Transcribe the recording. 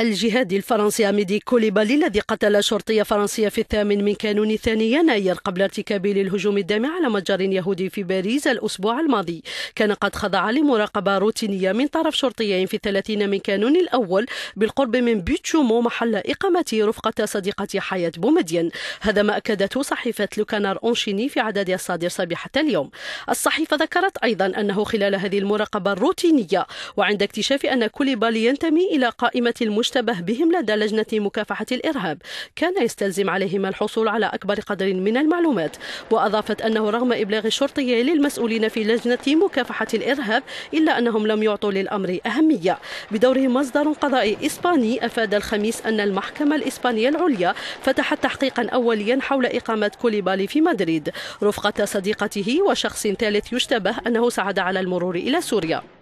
الجهادي الفرنسي أميدي كوليبالي الذي قتل شرطية فرنسية في الثامن من كانون ثاني يناير قبل ارتكابه للهجوم الدامع على متجر يهودي في باريس الأسبوع الماضي كان قد خضع لمراقبة روتينية من طرف شرطيين في الثلاثين من كانون الأول بالقرب من بيتشومو محل إقامته رفقة صديقة حياة بومدين هذا ما أكدته صحيفة لوكانار أونشيني في عددها الصادر صباحة اليوم الصحيفة ذكرت أيضا أنه خلال هذه المراقبة الروتينية وعند اكتشاف أن كوليبالي ينتمي إلى قائمة المش المشتبه بهم لدى لجنة مكافحة الإرهاب كان يستلزم عليهم الحصول على أكبر قدر من المعلومات وأضافت أنه رغم إبلاغ الشرطي للمسؤولين في لجنة مكافحة الإرهاب إلا أنهم لم يعطوا للأمر أهمية بدوره مصدر قضائي إسباني أفاد الخميس أن المحكمة الإسبانية العليا فتحت تحقيقا أوليا حول إقامة كوليبالي في مدريد رفقة صديقته وشخص ثالث يشتبه أنه سعد على المرور إلى سوريا